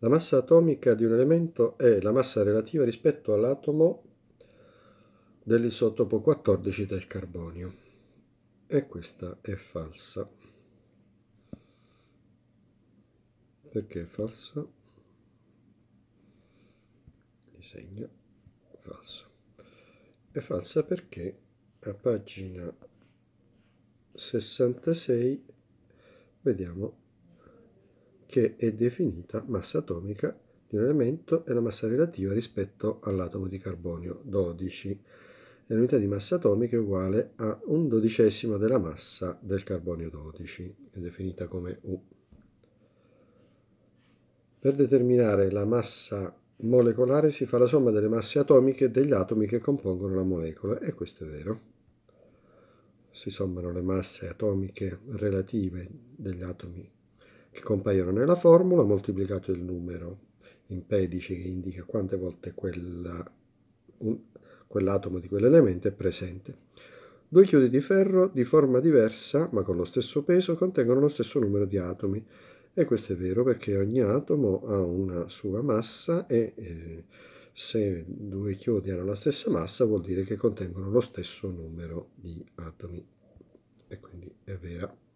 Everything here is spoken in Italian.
La massa atomica di un elemento è la massa relativa rispetto all'atomo dell'isotopo 14 del carbonio. E questa è falsa. Perché è falsa? Disegno falso. È falsa perché a pagina 66 vediamo che è definita massa atomica di un elemento e la massa relativa rispetto all'atomo di carbonio 12 e l'unità di massa atomica è uguale a un dodicesimo della massa del carbonio 12, è definita come U. Per determinare la massa molecolare si fa la somma delle masse atomiche degli atomi che compongono la molecola, e questo è vero. Si sommano le masse atomiche relative degli atomi che compaiono nella formula moltiplicato il numero in pedici che indica quante volte quella, un, quell'atomo di quell'elemento è presente. Due chiodi di ferro di forma diversa ma con lo stesso peso contengono lo stesso numero di atomi e questo è vero perché ogni atomo ha una sua massa e eh, se due chiodi hanno la stessa massa vuol dire che contengono lo stesso numero di atomi e quindi è vera.